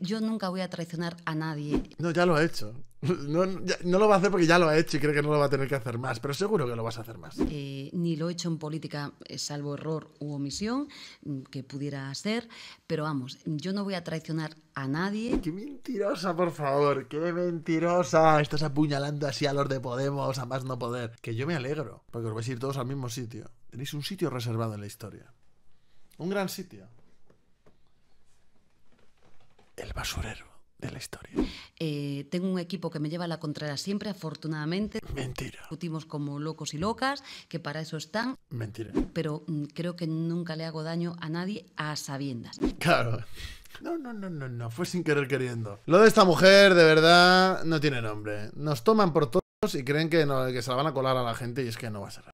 Yo nunca voy a traicionar a nadie. No, ya lo ha hecho. No, lo va a hacer porque ya lo ha hecho y creo que no lo va a tener que hacer más, pero seguro que lo vas a hacer más. Eh, ni lo he hecho en política, eh, salvo error u omisión mm, que pudiera hacer pero vamos, yo no voy a traicionar a nadie. ¡Qué mentirosa, por favor! ¡Qué mentirosa! Estás apuñalando así a los de Podemos, a más no poder. Que yo me alegro, porque os vais a ir todos al mismo sitio. Tenéis un sitio reservado en la historia. Un gran sitio basurero de la historia. Eh, tengo un equipo que me lleva a la contraria siempre, afortunadamente. Mentira. Discutimos como locos y locas, que para eso están. Mentira. Pero mm, creo que nunca le hago daño a nadie a sabiendas. Claro. No, no, no, no, no. Fue sin querer queriendo. Lo de esta mujer, de verdad, no tiene nombre. Nos toman por todos y creen que, se la van a colar a la gente y es que no va a ser.